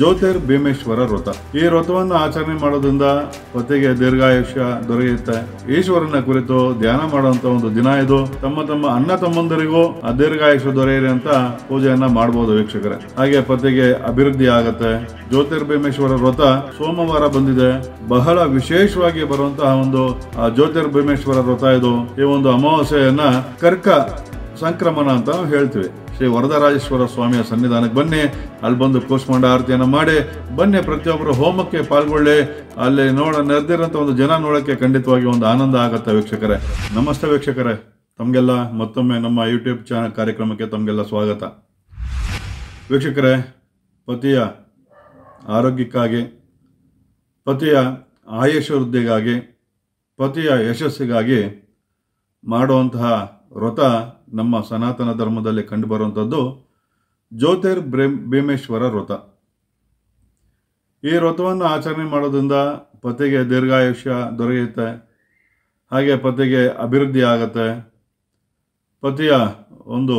ಜ್ಯೋತಿರ್ ಭೀಮೇಶ್ವರ ವ್ರತ ಈ ವ್ರತವನ್ನು ಆಚರಣೆ ಮಾಡೋದ್ರಿಂದ ಪತಿಗೆ ದೀರ್ಘಾಯುಷ್ಯ ದೊರೆಯುತ್ತೆ ಈಶ್ವರನ ಕುರಿತು ಧ್ಯಾನ ಮಾಡುವಂತ ಒಂದು ದಿನ ಇದು ತಮ್ಮ ತಮ್ಮ ಅಣ್ಣ ತಮ್ಮಂದರಿಗೂ ಆ ದೀರ್ಘಾಯುಷ್ಯ ದೊರೆಯಲಿ ಅಂತ ಪೂಜೆಯನ್ನ ಮಾಡಬಹುದು ವೀಕ್ಷಕರೇ ಹಾಗೆ ಪತಿಗೆ ಅಭಿವೃದ್ಧಿ ಆಗತ್ತೆ ಜ್ಯೋತಿರ್ ಭೀಮೇಶ್ವರ ವ್ರತ ಸೋಮವಾರ ಬಂದಿದೆ ಬಹಳ ವಿಶೇಷವಾಗಿ ಬರುವಂತಹ ಒಂದು ಜ್ಯೋತಿರ್ ಭೀಮೇಶ್ವರ ವ್ರತ ಇದು ಈ ಒಂದು ಅಮಾವಾಸ್ಯೆಯನ್ನ ಕರ್ಕ ಸಂಕ್ರಮಣ ಅಂತ ನಾವು ಹೇಳ್ತೀವಿ ಶ್ರೀ ವರದರಾಜೇಶ್ವರ ಸ್ವಾಮಿಯ ಸನ್ನಿಧಾನಕ್ಕೆ ಬನ್ನಿ ಅಲ್ಲಿ ಬಂದು ಕೂಸ್ಕೊಂಡ ಆರತಿಯನ್ನು ಮಾಡಿ ಬನ್ನಿ ಪ್ರತಿಯೊಬ್ಬರು ಹೋಮಕ್ಕೆ ಪಾಲ್ಗೊಳ್ಳಿ ಅಲ್ಲಿ ನೋಡ ನೆರೆದಿರೋಂಥ ಒಂದು ಜನ ನೋಡೋಕ್ಕೆ ಖಂಡಿತವಾಗಿ ಒಂದು ಆನಂದ ಆಗುತ್ತೆ ವೀಕ್ಷಕರೇ ನಮಸ್ತೆ ವೀಕ್ಷಕರೇ ತಮಗೆಲ್ಲ ಮತ್ತೊಮ್ಮೆ ನಮ್ಮ ಯೂಟ್ಯೂಬ್ ಚಾನಲ್ ಕಾರ್ಯಕ್ರಮಕ್ಕೆ ತಮಗೆಲ್ಲ ಸ್ವಾಗತ ವೀಕ್ಷಕರೇ ಪತಿಯ ಆರೋಗ್ಯಕ್ಕಾಗಿ ಪತಿಯ ಆಯುಷ ವೃದ್ಧಿಗಾಗಿ ಪತಿಯ ಯಶಸ್ಸಿಗಾಗಿ ಮಾಡುವಂತಹ ವ್ರತ ನಮ್ಮ ಸನಾತನ ಧರ್ಮದಲ್ಲಿ ಕಂಡುಬರುವಂಥದ್ದು ಜ್ಯೋತಿರ್ ಭೀಮೇಶ್ವರ ವ್ರತ ಈ ವ್ರತವನ್ನು ಆಚರಣೆ ಮಾಡೋದ್ರಿಂದ ಪತಿಗೆ ದೀರ್ಘಾಯುಷ್ಯ ದೊರೆಯುತ್ತೆ ಹಾಗೆ ಪತಿಗೆ ಅಭಿವೃದ್ಧಿ ಆಗತ್ತೆ ಪತಿಯ ಒಂದು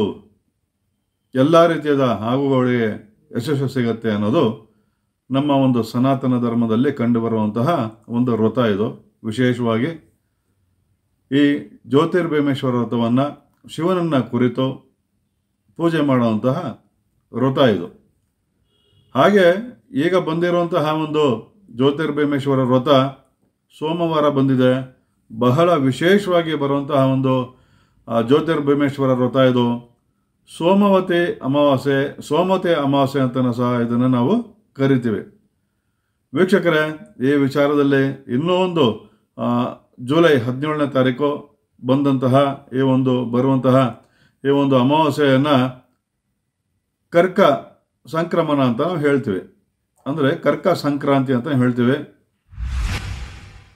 ಎಲ್ಲ ರೀತಿಯಾದ ಆಗುಗಳಿಗೆ ಯಶಸ್ಸು ಸಿಗುತ್ತೆ ಅನ್ನೋದು ನಮ್ಮ ಒಂದು ಸನಾತನ ಧರ್ಮದಲ್ಲಿ ಕಂಡುಬರುವಂತಹ ಒಂದು ವ್ರತ ಇದು ವಿಶೇಷವಾಗಿ ಈ ಜ್ಯೋತಿರ್ಭೀಮೇಶ್ವರ ವ್ರತವನ್ನು ಶಿವನನ್ನು ಕುರಿತು ಪೂಜೆ ಮಾಡುವಂತಹ ವ್ರತ ಇದು ಹಾಗೆ ಈಗ ಬಂದಿರುವಂತಹ ಒಂದು ಜ್ಯೋತಿರ್ಭೀಮೇಶ್ವರ ವ್ರತ ಸೋಮವಾರ ಬಂದಿದೆ ಬಹಳ ವಿಶೇಷವಾಗಿ ಬರುವಂತಹ ಒಂದು ಜ್ಯೋತಿರ್ಭೀಮೇಶ್ವರ ವ್ರತ ಇದು ಸೋಮವತಿ ಅಮಾವಾಸ್ಯೆ ಸೋಮತೆ ಅಮಾವಾಸ್ಯೆ ಅಂತಲೂ ಸಹ ಇದನ್ನು ನಾವು ಕರಿತೀವಿ ವೀಕ್ಷಕರೇ ಈ ವಿಚಾರದಲ್ಲಿ ಇನ್ನೂ ಒಂದು ಜುಲೈ ಹದಿನೇಳನೇ ತಾರೀಕು ಬಂದಂತಹ ಈ ಒಂದು ಬರುವಂತಹ ಈ ಒಂದು ಅಮಾವಾಸ್ಯೆಯನ್ನು ಕರ್ಕ ಸಂಕ್ರಮಣ ಅಂತ ನಾವು ಹೇಳ್ತೀವಿ ಅಂದರೆ ಕರ್ಕ ಸಂಕ್ರಾಂತಿ ಅಂತ ಹೇಳ್ತೀವಿ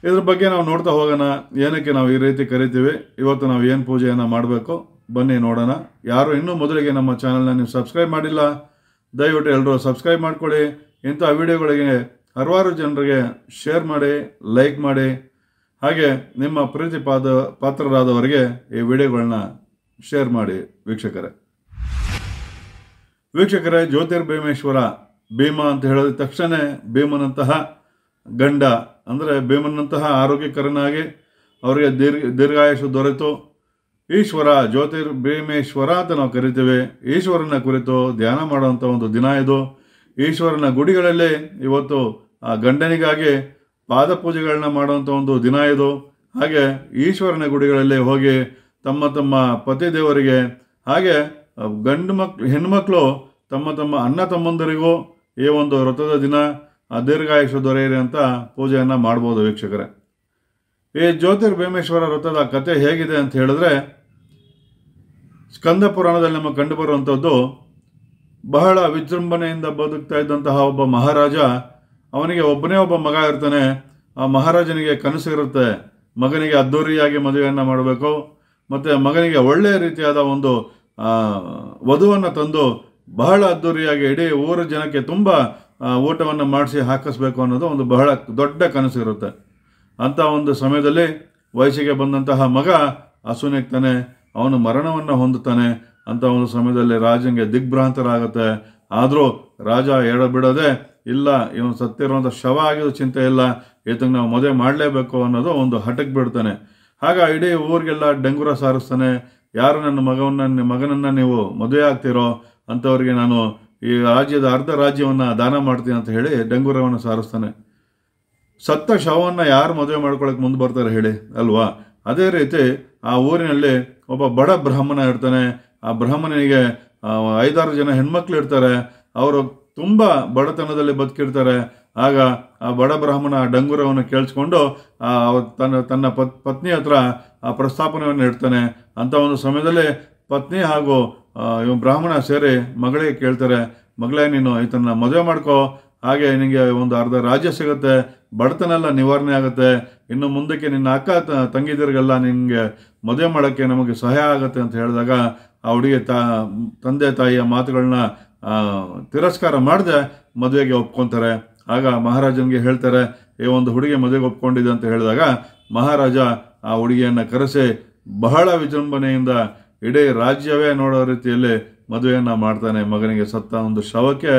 ಇದ್ರ ಬಗ್ಗೆ ನಾವು ನೋಡ್ತಾ ಹೋಗೋಣ ಏನಕ್ಕೆ ನಾವು ಈ ರೀತಿ ಕರಿತೀವಿ ಇವತ್ತು ನಾವು ಏನು ಪೂಜೆಯನ್ನು ಮಾಡಬೇಕು ಬನ್ನಿ ನೋಡೋಣ ಯಾರು ಇನ್ನೂ ಮೊದಲಿಗೆ ನಮ್ಮ ಚಾನಲ್ನ ನೀವು ಸಬ್ಸ್ಕ್ರೈಬ್ ಮಾಡಿಲ್ಲ ದಯವಿಟ್ಟು ಎಲ್ಲರೂ ಸಬ್ಸ್ಕ್ರೈಬ್ ಮಾಡಿಕೊಡಿ ಇಂಥ ವಿಡಿಯೋಗಳಿಗೆ ಹಲವಾರು ಜನರಿಗೆ ಶೇರ್ ಮಾಡಿ ಲೈಕ್ ಮಾಡಿ ಹಾಗೆ ನಿಮ್ಮ ಪ್ರೀತಿಪಾದ ಪಾತ್ರರಾದವರಿಗೆ ಈ ವಿಡಿಯೋಗಳನ್ನ ಶೇರ್ ಮಾಡಿ ವೀಕ್ಷಕರೇ ವೀಕ್ಷಕರೇ ಜ್ಯೋತಿರ್ಭೀಮೇಶ್ವರ ಭೀಮ ಅಂತ ಹೇಳಿದ ತಕ್ಷಣ ಭೀಮನಂತಹ ಗಂಡ ಅಂದರೆ ಭೀಮನಂತಹ ಆರೋಗ್ಯಕರನಾಗಿ ಅವರಿಗೆ ದೀರ್ಘ ದೀರ್ಘಾಯುಷು ದೊರೆತು ಈಶ್ವರ ಜ್ಯೋತಿರ್ಭೀಮೇಶ್ವರ ಅಂತ ನಾವು ಕರಿತೇವೆ ಈಶ್ವರನ ಕುರಿತು ಧ್ಯಾನ ಮಾಡುವಂಥ ಒಂದು ದಿನ ಇದು ಈಶ್ವರನ ಗುಡಿಗಳಲ್ಲಿ ಇವತ್ತು ಆ ಗಂಡನಿಗಾಗಿ ಪಾದಪೂಜೆಗಳನ್ನ ಮಾಡುವಂಥ ಒಂದು ದಿನ ಇದು ಹಾಗೆ ಈಶ್ವರನ ಗುಡಿಗಳಲ್ಲಿ ಹೋಗಿ ತಮ್ಮ ತಮ್ಮ ಪತಿ ದೇವರಿಗೆ ಹಾಗೆ ಗಂಡು ಮಕ್ ಹೆಣ್ಮಕ್ಳು ತಮ್ಮ ತಮ್ಮ ಅಣ್ಣ ತಮ್ಮಂದರಿಗೂ ಈ ಒಂದು ವ್ರತದ ದಿನ ದೀರ್ಘಾಯುಷ ದೊರೆಯಿರಿ ಅಂತ ಪೂಜೆಯನ್ನು ಮಾಡ್ಬೋದು ವೀಕ್ಷಕರೇ ಈ ಜ್ಯೋತಿರ್ಭೀಮೇಶ್ವರ ವ್ರತದ ಕತೆ ಹೇಗಿದೆ ಅಂತ ಹೇಳಿದ್ರೆ ಸ್ಕಂದ ಪುರಾಣದಲ್ಲಿ ನಮಗೆ ಕಂಡುಬರುವಂಥದ್ದು ಬಹಳ ವಿಜೃಂಭಣೆಯಿಂದ ಬದುಕ್ತಾ ಇದ್ದಂತಹ ಒಬ್ಬ ಮಹಾರಾಜ ಅವನಿಗೆ ಒಬ್ಬನೇ ಒಬ್ಬ ಮಗ ಇರ್ತಾನೆ ಆ ಮಹಾರಾಜನಿಗೆ ಕನಸಿರುತ್ತೆ ಮಗನಿಗೆ ಅದ್ಧೂರಿಯಾಗಿ ಮದುವೆಯನ್ನು ಮಾಡಬೇಕು ಮತ್ತು ಮಗನಿಗೆ ಒಳ್ಳೆಯ ರೀತಿಯಾದ ಒಂದು ವಧುವನ್ನು ತಂದು ಬಹಳ ಅದ್ಧೂರಿಯಾಗಿ ಇಡೀ ಊರ ಜನಕ್ಕೆ ತುಂಬ ಊಟವನ್ನು ಮಾಡಿಸಿ ಹಾಕಿಸ್ಬೇಕು ಅನ್ನೋದು ಒಂದು ಬಹಳ ದೊಡ್ಡ ಕನಸಿರುತ್ತೆ ಅಂಥ ಒಂದು ಸಮಯದಲ್ಲಿ ವಯಸ್ಸಿಗೆ ಬಂದಂತಹ ಮಗ ಹಸುನಿಗ್ತಾನೆ ಅವನು ಮರಣವನ್ನು ಹೊಂದುತ್ತಾನೆ ಅಂಥ ಒಂದು ಸಮಯದಲ್ಲಿ ರಾಜನಿಗೆ ದಿಗ್ಭ್ರಾಂತರಾಗುತ್ತೆ ಆದರೂ ರಾಜ ಎಡಬಿಡದೆ ಇಲ್ಲ ಇವನು ಸತ್ತಿರುವಂಥ ಶವ ಆಗಿದ್ದು ಚಿಂತೆ ಇಲ್ಲ ಈತಂಗೆ ನಾವು ಮದುವೆ ಮಾಡಲೇಬೇಕು ಅನ್ನೋದು ಒಂದು ಹಠಕ್ಕೆ ಬಿಡ್ತಾನೆ ಆಗ ಇಡೀ ಊರಿಗೆಲ್ಲ ಡಂಗೂರ ಸಾರಿಸ್ತಾನೆ ಯಾರು ನನ್ನ ಮಗವನ್ನ ನಿಮ್ಮ ಮಗನನ್ನು ನೀವು ಮದುವೆ ಆಗ್ತಿರೋ ಅಂಥವ್ರಿಗೆ ನಾನು ಈ ರಾಜ್ಯದ ಅರ್ಧ ರಾಜ್ಯವನ್ನು ದಾನ ಮಾಡ್ತೀನಿ ಅಂತ ಹೇಳಿ ಡಂಗೂರವನ್ನು ಸಾರಿಸ್ತಾನೆ ಸತ್ತ ಶವವನ್ನು ಯಾರು ಮದುವೆ ಮಾಡ್ಕೊಳಕ್ಕೆ ಮುಂದೆ ಬರ್ತಾರೆ ಹೇಳಿ ಅಲ್ವಾ ಅದೇ ರೀತಿ ಆ ಊರಿನಲ್ಲಿ ಒಬ್ಬ ಬಡ ಬ್ರಾಹ್ಮಣ ಇರ್ತಾನೆ ಆ ಬ್ರಾಹ್ಮಣನಿಗೆ ಐದಾರು ಜನ ಹೆಣ್ಮಕ್ಳು ಇರ್ತಾರೆ ಅವರು ತುಂಬ ಬಡತನದಲ್ಲಿ ಬದುಕಿರ್ತಾರೆ ಆಗ ಆ ಬಡ ಬ್ರಾಹ್ಮಣ ಡಂಗುರವನ್ನು ಕೇಳಿಸ್ಕೊಂಡು ತನ್ನ ತನ್ನ ಪತ್ ಪತ್ನಿ ಹತ್ರ ಆ ಪ್ರಸ್ತಾಪನೆಯನ್ನು ಇಡ್ತಾನೆ ಅಂಥ ಒಂದು ಸಮಯದಲ್ಲಿ ಪತ್ನಿ ಹಾಗೂ ಇವ ಬ್ರಾಹ್ಮಣ ಸೇರಿ ಮಗಳಿಗೆ ಕೇಳ್ತಾರೆ ಮಗಳೇ ನೀನು ಈತನ ಮದುವೆ ಮಾಡ್ಕೋ ಹಾಗೆ ನಿನಗೆ ಒಂದು ಅರ್ಧ ರಾಜ್ಯ ಸಿಗುತ್ತೆ ಬಡತನೆಲ್ಲ ನಿವಾರಣೆ ಆಗುತ್ತೆ ಇನ್ನು ಮುಂದಕ್ಕೆ ನಿನ್ನ ಅಕ್ಕ ತಂಗಿದರಿಗೆಲ್ಲ ನಿನಗೆ ಮದುವೆ ಮಾಡೋಕ್ಕೆ ನಮಗೆ ಸಹಾಯ ಆಗುತ್ತೆ ಅಂತ ಹೇಳಿದಾಗ ಆ ಹುಡುಗಿ ತಾ ತಂದೆ ತಾಯಿಯ ಮಾತುಗಳನ್ನ ತಿರಸ್ಕಾರ ಮಾಡಿದೆ ಮದುವೆಗೆ ಒಪ್ಕೊತಾರೆ ಆಗ ಮಹಾರಾಜನಿಗೆ ಹೇಳ್ತಾರೆ ಈ ಒಂದು ಹುಡುಗಿ ಮದುವೆಗೆ ಒಪ್ಕೊಂಡಿದೆ ಅಂತ ಹೇಳಿದಾಗ ಮಹಾರಾಜ ಆ ಹುಡುಗಿಯನ್ನು ಕರೆಸಿ ಬಹಳ ವಿಜೃಂಭಣೆಯಿಂದ ಇಡೀ ರಾಜ್ಯವೇ ನೋಡೋ ರೀತಿಯಲ್ಲಿ ಮದುವೆಯನ್ನು ಮಾಡ್ತಾನೆ ಮಗನಿಗೆ ಸತ್ತ ಒಂದು ಶವಕ್ಕೆ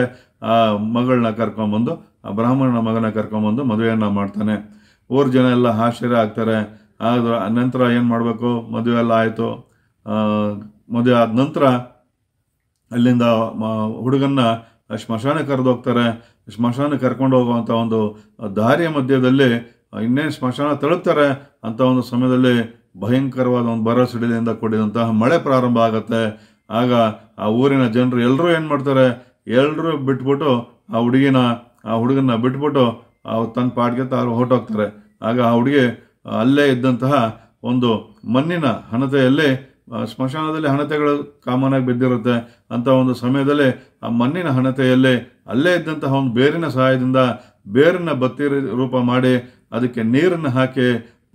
ಆ ಮಗಳನ್ನ ಕರ್ಕೊಂಬಂದು ಆ ಬ್ರಾಹ್ಮಣನ ಮಗನ ಕರ್ಕೊಂಬಂದು ಮದುವೆಯನ್ನು ಮಾಡ್ತಾನೆ ಊರು ಜನ ಎಲ್ಲ ಆಶ್ಚರ್ಯ ಆಗ್ತಾರೆ ಆದ್ರೆ ನಂತರ ಏನು ಮಾಡಬೇಕು ಮದುವೆ ಎಲ್ಲ ಆಯಿತು ಮದುವೆ ಆದ ನಂತರ ಅಲ್ಲಿಂದ ಹುಡುಗನ್ನ ಕರೆದು ಕರೆದೋಗ್ತಾರೆ ಸ್ಮಶಾನ ಕರ್ಕೊಂಡು ಹೋಗುವಂಥ ಒಂದು ದಾರಿಯ ಮಧ್ಯದಲ್ಲಿ ಇನ್ನೇನು ಸ್ಮಶಾನ ತಳುಕ್ತಾರೆ ಅಂತ ಒಂದು ಸಮಯದಲ್ಲಿ ಭಯಂಕರವಾದ ಒಂದು ಬರ ಸಿಡಿಲಿಂದ ಕೊಡಿದಂತಹ ಮಳೆ ಪ್ರಾರಂಭ ಆಗುತ್ತೆ ಆಗ ಆ ಊರಿನ ಜನರು ಎಲ್ಲರೂ ಏನು ಮಾಡ್ತಾರೆ ಎಲ್ಲರೂ ಬಿಟ್ಬಿಟ್ಟು ಆ ಹುಡುಗಿನ ಆ ಹುಡುಗನ್ನ ಬಿಟ್ಬಿಟ್ಟು ತನ್ನ ಪಾಟ್ಗೆ ತಾರು ಹೊರಟೋಗ್ತಾರೆ ಆಗ ಆ ಹುಡುಗಿ ಅಲ್ಲೇ ಇದ್ದಂತಹ ಒಂದು ಮಣ್ಣಿನ ಹಣತೆಯಲ್ಲಿ ಸ್ಮಶಾನದಲ್ಲಿ ಹಣತೆಗಳು ಕಾಮನಾಗಿ ಬಿದ್ದಿರುತ್ತೆ ಅಂಥ ಒಂದು ಸಮಯದಲ್ಲಿ ಆ ಮಣ್ಣಿನ ಹಣತೆಯಲ್ಲೇ ಅಲ್ಲೇ ಇದ್ದಂತಹ ಒಂದು ಬೇರಿನ ಸಹಾಯದಿಂದ ಬೇರಿನ ಬತ್ತಿ ರೂಪ ಮಾಡಿ ಅದಕ್ಕೆ ನೀರನ್ನು ಹಾಕಿ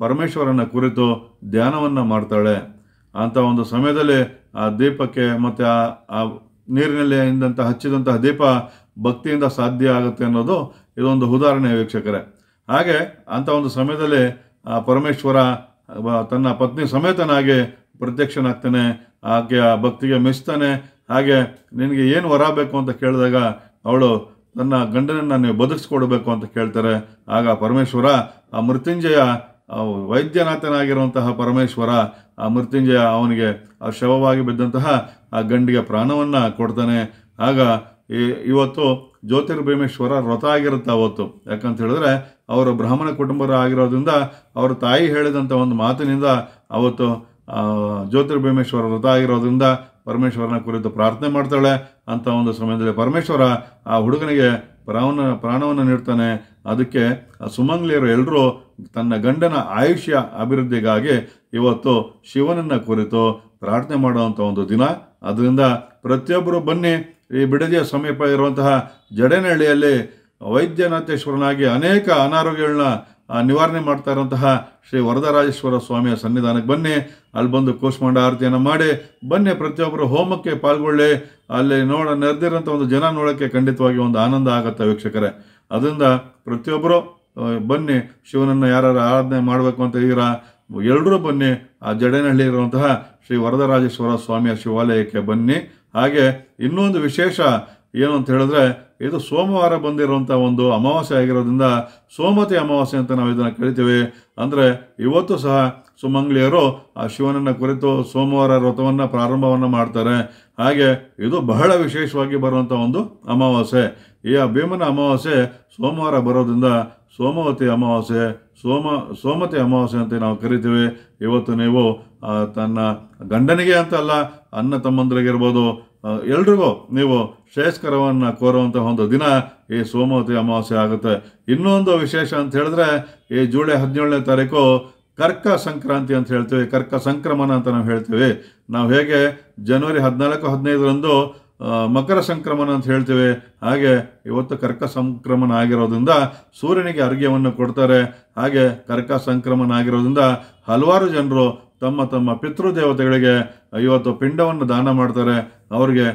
ಪರಮೇಶ್ವರನ ಕುರಿತು ಧ್ಯಾನವನ್ನು ಮಾಡ್ತಾಳೆ ಅಂಥ ಒಂದು ಸಮಯದಲ್ಲಿ ಆ ದೀಪಕ್ಕೆ ಮತ್ತು ಆ ನೀರಿನಲ್ಲಿ ಇದ್ದಂಥ ಹಚ್ಚಿದಂತಹ ದೀಪ ಭಕ್ತಿಯಿಂದ ಸಾಧ್ಯ ಆಗುತ್ತೆ ಅನ್ನೋದು ಇದೊಂದು ಉದಾಹರಣೆ ವೀಕ್ಷಕರೇ ಹಾಗೆ ಅಂಥ ಒಂದು ಸಮಯದಲ್ಲಿ ಪರಮೇಶ್ವರ ತನ್ನ ಪತ್ನಿ ಸಮೇತನಾಗಿ ಪ್ರತ್ಯಕ್ಷನಾಗ್ತಾನೆ ಆಕೆ ಆ ಭಕ್ತಿಗೆ ಮೆಚ್ತಾನೆ ಹಾಗೆ ನಿನಗೆ ಏನು ವರ ಬೇಕು ಅಂತ ಕೇಳಿದಾಗ ಅವಳು ನನ್ನ ಗಂಡನನ್ನು ನೀವು ಬದುಕಿಸ್ಕೊಡ್ಬೇಕು ಅಂತ ಕೇಳ್ತಾರೆ ಆಗ ಪರಮೇಶ್ವರ ಆ ಮೃತ್ಯುಂಜಯ ವೈದ್ಯನಾಥನಾಗಿರುವಂತಹ ಪರಮೇಶ್ವರ ಆ ಮೃತ್ಯುಂಜಯ ಅವನಿಗೆ ಆ ಶವವಾಗಿ ಬಿದ್ದಂತಹ ಆ ಗಂಡಿಗೆ ಪ್ರಾಣವನ್ನು ಕೊಡ್ತಾನೆ ಆಗ ಇವತ್ತು ಜ್ಯೋತಿರ್ಭೀಮೇಶ್ವರ ವ್ರತ ಆಗಿರುತ್ತೆ ಅವತ್ತು ಯಾಕಂತ ಹೇಳಿದ್ರೆ ಅವರು ಬ್ರಾಹ್ಮಣ ಕುಟುಂಬರ ಆಗಿರೋದ್ರಿಂದ ಅವರ ತಾಯಿ ಹೇಳಿದಂಥ ಒಂದು ಮಾತಿನಿಂದ ಅವತ್ತು ಜ್ಯೋತಿರ್ಭೀಮೇಶ್ವರ ವ್ರತ ಆಗಿರೋದ್ರಿಂದ ಪರಮೇಶ್ವರನ ಕುರಿತು ಪ್ರಾರ್ಥನೆ ಮಾಡ್ತಾಳೆ ಅಂತ ಒಂದು ಸಮಯದಲ್ಲಿ ಪರಮೇಶ್ವರ ಆ ಹುಡುಗನಿಗೆ ಪ್ರಾಣ ಪ್ರಾಣವನ್ನು ನೀಡ್ತಾನೆ ಅದಕ್ಕೆ ಸುಮಂಗ್ಲಿಯರು ಎಲ್ಲರೂ ತನ್ನ ಗಂಡನ ಆಯುಷ್ಯ ಅಭಿವೃದ್ಧಿಗಾಗಿ ಇವತ್ತು ಶಿವನನ್ನು ಕುರಿತು ಪ್ರಾರ್ಥನೆ ಮಾಡುವಂಥ ಒಂದು ದಿನ ಅದರಿಂದ ಪ್ರತಿಯೊಬ್ಬರು ಬನ್ನಿ ಈ ಬಿಡದಿಯ ಸಮೀಪ ಇರುವಂತಹ ಜಡೇನಹಳ್ಳಿಯಲ್ಲಿ ವೈದ್ಯನಾಥೇಶ್ವರನಾಗಿ ಅನೇಕ ಅನಾರೋಗ್ಯಗಳನ್ನ ನಿವಾರಣೆ ಮಾಡ್ತಾ ಇರುವಂತಹ ಶ್ರೀ ವರದರಾಜೇಶ್ವರ ಸ್ವಾಮಿಯ ಸನ್ನಿಧಾನಕ್ಕೆ ಬನ್ನಿ ಅಲ್ಲಿ ಬಂದು ಕೂಸ್ಕೊಂಡ ಆರತಿಯನ್ನು ಮಾಡಿ ಬನ್ನಿ ಪ್ರತಿಯೊಬ್ಬರು ಹೋಮಕ್ಕೆ ಪಾಲ್ಗೊಳ್ಳಿ ಅಲ್ಲಿ ನೋಡ ನೆರೆದಿರೋಂಥ ಒಂದು ಜನ ನೋಡೋಕ್ಕೆ ಖಂಡಿತವಾಗಿ ಒಂದು ಆನಂದ ಆಗುತ್ತೆ ವೀಕ್ಷಕರೇ ಅದರಿಂದ ಪ್ರತಿಯೊಬ್ಬರು ಬನ್ನಿ ಶಿವನನ್ನು ಯಾರು ಆರಾಧನೆ ಮಾಡಬೇಕು ಅಂತ ಇದ್ದೀರಾ ಎಲ್ಲರೂ ಬನ್ನಿ ಆ ಜಡೇನಹಳ್ಳಿ ಇರುವಂತಹ ಶ್ರೀ ವರದರಾಜೇಶ್ವರ ಸ್ವಾಮಿಯ ಶಿವಾಲಯಕ್ಕೆ ಬನ್ನಿ ಹಾಗೆ ಇನ್ನೊಂದು ವಿಶೇಷ ಏನು ಅಂತ ಹೇಳಿದ್ರೆ ಇದು ಸೋಮವಾರ ಬಂದಿರುವಂಥ ಒಂದು ಅಮಾವಾಸ್ಯ ಆಗಿರೋದ್ರಿಂದ ಸೋಮತಿ ಅಮಾವಾಸ್ಯೆ ಅಂತ ನಾವು ಇದನ್ನು ಕರಿತೀವಿ ಅಂದರೆ ಇವತ್ತು ಸಹ ಸುಮಂಗ್ಲಿಯರು ಆ ಶಿವನನ್ನು ಕುರಿತು ಸೋಮವಾರ ವ್ರತವನ್ನು ಪ್ರಾರಂಭವನ್ನು ಮಾಡ್ತಾರೆ ಹಾಗೆ ಇದು ಬಹಳ ವಿಶೇಷವಾಗಿ ಬರುವಂಥ ಒಂದು ಅಮಾವಾಸ್ಯೆ ಈ ಭೀಮನ ಅಮಾವಾಸ್ಯೆ ಸೋಮವಾರ ಬರೋದ್ರಿಂದ ಸೋಮವತಿ ಅಮಾವಾಸ್ಯೆ ಸೋಮ ಸೋಮತಿ ಅಮಾವಾಸ್ಯೆ ಅಂತ ನಾವು ಕರಿತೀವಿ ಇವತ್ತು ನೀವು ತನ್ನ ಗಂಡನಿಗೆ ಅಂತಲ್ಲ ಅನ್ನ ತಮ್ಮಂದ್ರಿಗಿರ್ಬೋದು ಎಲ್ರಿಗೂ ನೀವು ಶ್ರೇಯಸ್ಕರವನ್ನು ಕೋರುವಂಥ ಒಂದು ದಿನ ಈ ಸೋಮವತಿ ಅಮಾವಾಸ್ಯೆ ಆಗುತ್ತೆ ಇನ್ನೊಂದು ವಿಶೇಷ ಅಂತ ಹೇಳಿದ್ರೆ ಈ ಜೂಲೈ ಹದಿನೇಳನೇ ತಾರೀಕು ಕರ್ಕ ಸಂಕ್ರಾಂತಿ ಅಂತ ಹೇಳ್ತೀವಿ ಕರ್ಕ ಸಂಕ್ರಮಣ ಅಂತ ನಾವು ಹೇಳ್ತೀವಿ ನಾವು ಹೇಗೆ ಜನವರಿ ಹದಿನಾಲ್ಕು ಹದಿನೈದರಂದು ಮಕರ ಸಂಕ್ರಮಣ ಅಂತ ಹೇಳ್ತೀವಿ ಹಾಗೆ ಇವತ್ತು ಕರ್ಕ ಸಂಕ್ರಮಣ ಆಗಿರೋದ್ರಿಂದ ಸೂರ್ಯನಿಗೆ ಅರ್ಘ್ಯವನ್ನು ಕೊಡ್ತಾರೆ ಹಾಗೆ ಕರ್ಕ ಸಂಕ್ರಮಣ ಆಗಿರೋದ್ರಿಂದ ಹಲವಾರು ಜನರು ತಮ್ಮ ತಮ್ಮ ಪಿತೃದೇವತೆಗಳಿಗೆ ಇವತ್ತು ಪಿಂಡವನ್ನು ದಾನ ಮಾಡ್ತಾರೆ ಅವರಿಗೆ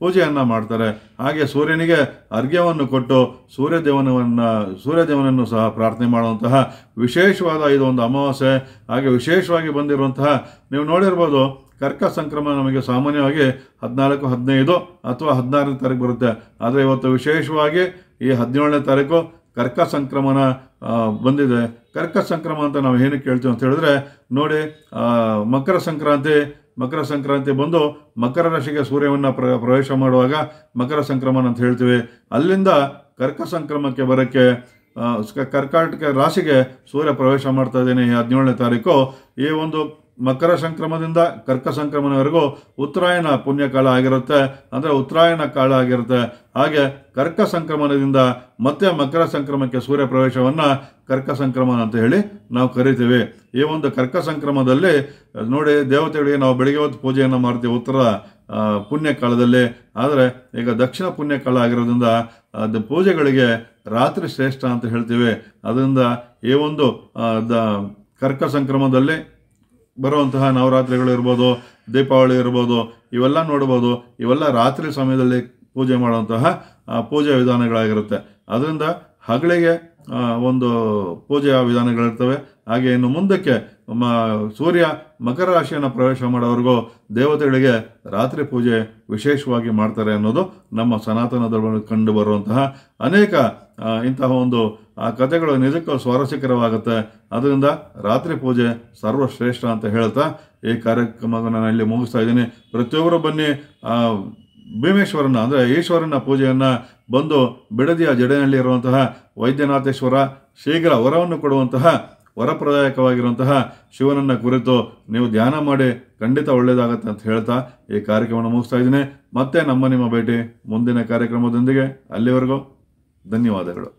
ಪೂಜೆಯನ್ನು ಮಾಡ್ತಾರೆ ಹಾಗೆ ಸೂರ್ಯನಿಗೆ ಅರ್ಘ್ಯವನ್ನು ಕೊಟ್ಟು ಸೂರ್ಯದೇವನವನ್ನು ಸೂರ್ಯದೇವನನ್ನು ಸಹ ಪ್ರಾರ್ಥನೆ ಮಾಡುವಂತಹ ವಿಶೇಷವಾದ ಇದು ಒಂದು ಅಮಾವಾಸ್ಯೆ ಹಾಗೆ ವಿಶೇಷವಾಗಿ ಬಂದಿರುವಂತಹ ನೀವು ನೋಡಿರ್ಬೋದು ಕರ್ಕ ಸಂಕ್ರಮಣ ನಮಗೆ ಸಾಮಾನ್ಯವಾಗಿ ಹದಿನಾಲ್ಕು ಹದಿನೈದು ಅಥವಾ ಹದಿನಾರನೇ ತಾರೀಕು ಬರುತ್ತೆ ಆದರೆ ಇವತ್ತು ವಿಶೇಷವಾಗಿ ಈ ಹದಿನೇಳನೇ ತಾರೀಕು ಕರ್ಕ ಸಂಕ್ರಮಣ ಬಂದಿದೆ ಕರ್ಕ ಸಂಕ್ರಮಣ ಅಂತ ನಾವು ಏನಕ್ಕೆ ಕೇಳ್ತೀವಿ ಅಂತ ಹೇಳಿದ್ರೆ ನೋಡಿ ಮಕರ ಸಂಕ್ರಾಂತಿ ಮಕರ ಸಂಕ್ರಾಂತಿ ಬಂದು ಮಕರ ರಾಶಿಗೆ ಸೂರ್ಯವನ್ನು ಪ್ರ ಪ್ರವೇಶ ಮಾಡುವಾಗ ಮಕರ ಸಂಕ್ರಮಣ ಅಂತ ಹೇಳ್ತೀವಿ ಅಲ್ಲಿಂದ ಕರ್ಕ ಸಂಕ್ರಮಕ್ಕೆ ಬರೋಕ್ಕೆ ಕರ್ಕಾಟಕ ರಾಶಿಗೆ ಸೂರ್ಯ ಪ್ರವೇಶ ಮಾಡ್ತಾ ಇದ್ದೇನೆ ಹದಿನೇಳನೇ ತಾರೀಕು ಈ ಒಂದು ಮಕರ ಸಂಕ್ರಮದಿಂದ ಕರ್ಕ ಸಂಕ್ರಮಣವರೆಗೂ ಉತ್ತರಾಯಣ ಪುಣ್ಯಕಾಲ ಆಗಿರುತ್ತೆ ಅಂದರೆ ಉತ್ತರಾಯಣ ಕಾಲ ಆಗಿರುತ್ತೆ ಹಾಗೆ ಕರ್ಕ ಸಂಕ್ರಮಣದಿಂದ ಮತ್ತೆ ಮಕರ ಸಂಕ್ರಮಕ್ಕೆ ಸೂರ್ಯ ಪ್ರವೇಶವನ್ನು ಕರ್ಕ ಸಂಕ್ರಮಣ ಅಂತ ಹೇಳಿ ನಾವು ಕರಿತೀವಿ ಈ ಒಂದು ಕರ್ಕ ಸಂಕ್ರಮದಲ್ಲಿ ನೋಡಿ ದೇವತೆಗಳಿಗೆ ನಾವು ಬೆಳಿಗ್ಗೆ ಹೊತ್ತು ಪೂಜೆಯನ್ನು ಮಾಡ್ತೀವಿ ಉತ್ತರ ಪುಣ್ಯಕಾಲದಲ್ಲಿ ಆದರೆ ಈಗ ದಕ್ಷಿಣ ಪುಣ್ಯಕಾಲ ಆಗಿರೋದ್ರಿಂದ ಅದು ಪೂಜೆಗಳಿಗೆ ರಾತ್ರಿ ಶ್ರೇಷ್ಠ ಅಂತ ಹೇಳ್ತೀವಿ ಅದರಿಂದ ಈ ಒಂದು ದ ಕರ್ಕ ಸಂಕ್ರಮದಲ್ಲಿ ಬರುವಂತಹ ನವರಾತ್ರಿಗಳು ಇರ್ಬೋದು ದೀಪಾವಳಿ ಇರ್ಬೋದು ಇವೆಲ್ಲ ನೋಡ್ಬೋದು ಇವೆಲ್ಲ ರಾತ್ರಿ ಸಮಯದಲ್ಲಿ ಪೂಜೆ ಮಾಡುವಂತಹ ಪೂಜಾ ವಿಧಾನಗಳಾಗಿರುತ್ತೆ ಅದರಿಂದ ಹಗಳಿಗೆ ಒಂದು ಪೂಜೆಯ ವಿಧಾನಗಳಿರ್ತವೆ ಹಾಗೆ ಇನ್ನು ಮುಂದಕ್ಕೆ ಮ ಸೂರ್ಯ ಮಕರ ರಾಶಿಯನ್ನು ಪ್ರವೇಶ ಮಾಡೋವರೆಗೂ ದೇವತೆಗಳಿಗೆ ರಾತ್ರಿ ಪೂಜೆ ವಿಶೇಷವಾಗಿ ಮಾಡ್ತಾರೆ ಅನ್ನೋದು ನಮ್ಮ ಸನಾತನ ಧರ್ಮದಲ್ಲಿ ಕಂಡು ಬರುವಂತಹ ಅನೇಕ ಇಂತಹ ಒಂದು ಕಥೆಗಳು ನಿಜಕ್ಕೂ ಸ್ವಾರಸ್ಯಕರವಾಗುತ್ತೆ ಅದರಿಂದ ರಾತ್ರಿ ಪೂಜೆ ಸರ್ವಶ್ರೇಷ್ಠ ಅಂತ ಹೇಳ್ತಾ ಈ ಕಾರ್ಯಕ್ರಮವನ್ನು ನಾನು ಇಲ್ಲಿ ಮುಗಿಸ್ತಾ ಇದ್ದೀನಿ ಪ್ರತಿಯೊಬ್ಬರು ಬನ್ನಿ ಭೀಮೇಶ್ವರನ ಅಂದರೆ ಈಶ್ವರನ ಪೂಜೆಯನ್ನು ಬಂದು ಬಿಡದಿಯ ಜಡೆಯಲ್ಲಿ ಇರುವಂತಹ ವೈದ್ಯನಾಥೇಶ್ವರ ಶೀಘ್ರ ವರವನ್ನು ಕೊಡುವಂತಹ ವರಪ್ರದಾಯಕವಾಗಿರುವಂತಹ ಶಿವನನ್ನು ಕುರಿತು ನೀವು ಧ್ಯಾನ ಮಾಡಿ ಖಂಡಿತ ಒಳ್ಳೆಯದಾಗತ್ತೆ ಅಂತ ಹೇಳ್ತಾ ಈ ಕಾರ್ಯಕ್ರಮವನ್ನು ಮುಗಿಸ್ತಾ ಇದ್ದೀನಿ ಮತ್ತೆ ನಮ್ಮ ನಿಮ್ಮ ಭೇಟಿ ಮುಂದಿನ ಕಾರ್ಯಕ್ರಮದೊಂದಿಗೆ ಅಲ್ಲಿವರೆಗೂ ಧನ್ಯವಾದಗಳು